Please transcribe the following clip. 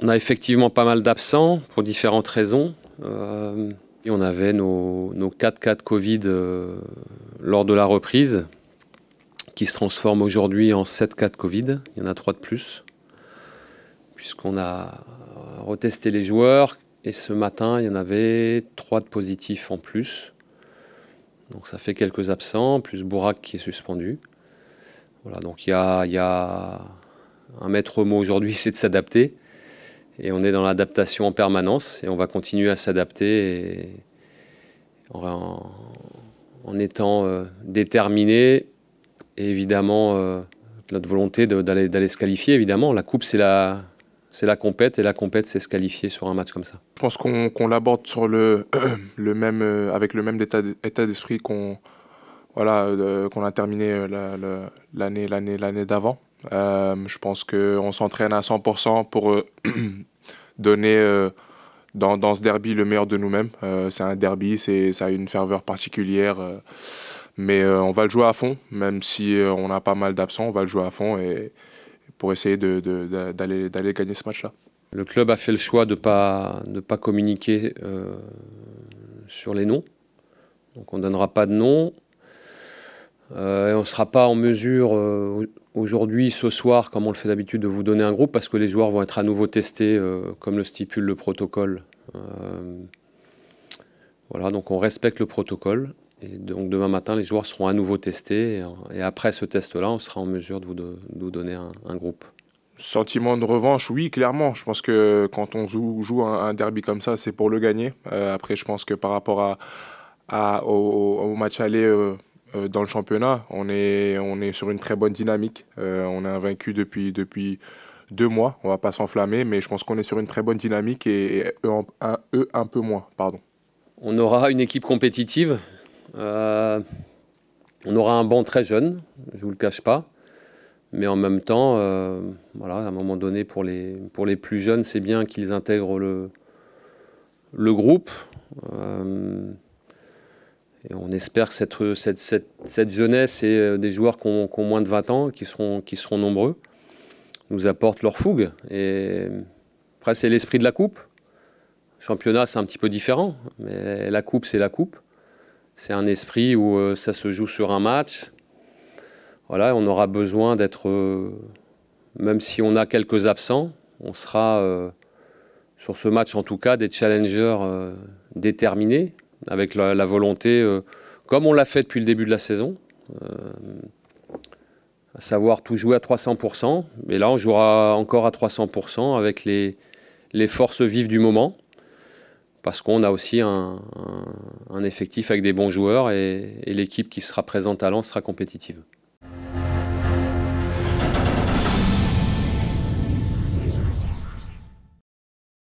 On a effectivement pas mal d'absents pour différentes raisons. Euh, on avait nos, nos 4 cas de Covid euh, lors de la reprise, qui se transforment aujourd'hui en 7 cas de Covid. Il y en a 3 de plus, puisqu'on a retesté les joueurs. Et ce matin, il y en avait 3 de positifs en plus. Donc ça fait quelques absents, plus Bourak qui est suspendu. Voilà, donc il y a un maître mot aujourd'hui, c'est de s'adapter et on est dans l'adaptation en permanence et on va continuer à s'adapter en, étant euh, déterminé et évidemment euh, notre volonté d'aller se qualifier évidemment la coupe c'est la c'est la compète et la compète c'est se qualifier sur un match comme ça. Je pense qu'on l'aborde sur le, le même euh, avec le même état d'esprit qu'on voilà qu'on a terminé l'année l'année l'année d'avant. je pense qu'on s'entraîne à 100% pour, donner euh, dans, dans, ce derby le meilleur de nous-mêmes. Euh, c'est un derby, ça a une ferveur particulière. Euh, mais on va le jouer à fond, même si on a pas mal d'absents, on va le jouer à fond et, pour essayer d'aller de, gagner ce match-là. Le club a fait le choix de ne pas, de pas communiquer sur les noms. Donc on ne donnera pas de nom. et on ne sera pas en mesure, aujourd'hui, ce soir, comme on le fait d'habitude, de vous donner un groupe parce que les joueurs vont être à nouveau testés euh, comme le stipule le protocole. Euh, voilà, donc on respecte le protocole. Et donc demain matin, les joueurs seront à nouveau testés. Et, après ce test-là, on sera en mesure de vous, donner un, groupe. Sentiment de revanche, oui, clairement. Je pense que quand on joue, un, derby comme ça, c'est pour le gagner. Euh, après, je pense que par rapport à, au, au, match aller euh, dans le championnat. On est, on est sur une très bonne dynamique. Euh, on a vaincu depuis, depuis deux mois. On ne va pas s'enflammer, mais je pense qu'on est sur une très bonne dynamique et, eux, un, peu moins. Pardon. On aura une équipe compétitive. Euh, on aura un banc très jeune, je ne vous le cache pas. Mais en même temps, voilà, à un moment donné, pour les, pour les plus jeunes, c'est bien qu'ils intègrent le, le groupe on espère que cette, jeunesse et euh, des joueurs qui ont, moins de 20 ans, qui seront, nombreux, nous apportent leur fougue. Et après, c'est l'esprit de la coupe. Le championnat, c'est un petit peu différent, mais la coupe, c'est la coupe. C'est un esprit où euh, ça se joue sur un match. Voilà, on aura besoin d'être, euh, même si on a quelques absents, on sera, sur ce match en tout cas, des challengers déterminés, avec la, volonté, euh, comme on l'a fait depuis le début de la saison, euh, à savoir tout jouer à 300%. Et là, on jouera encore à 300% avec les, forces vives du moment, parce qu'on a aussi un, effectif avec des bons joueurs et, et l'équipe qui sera présente à Lens sera compétitive.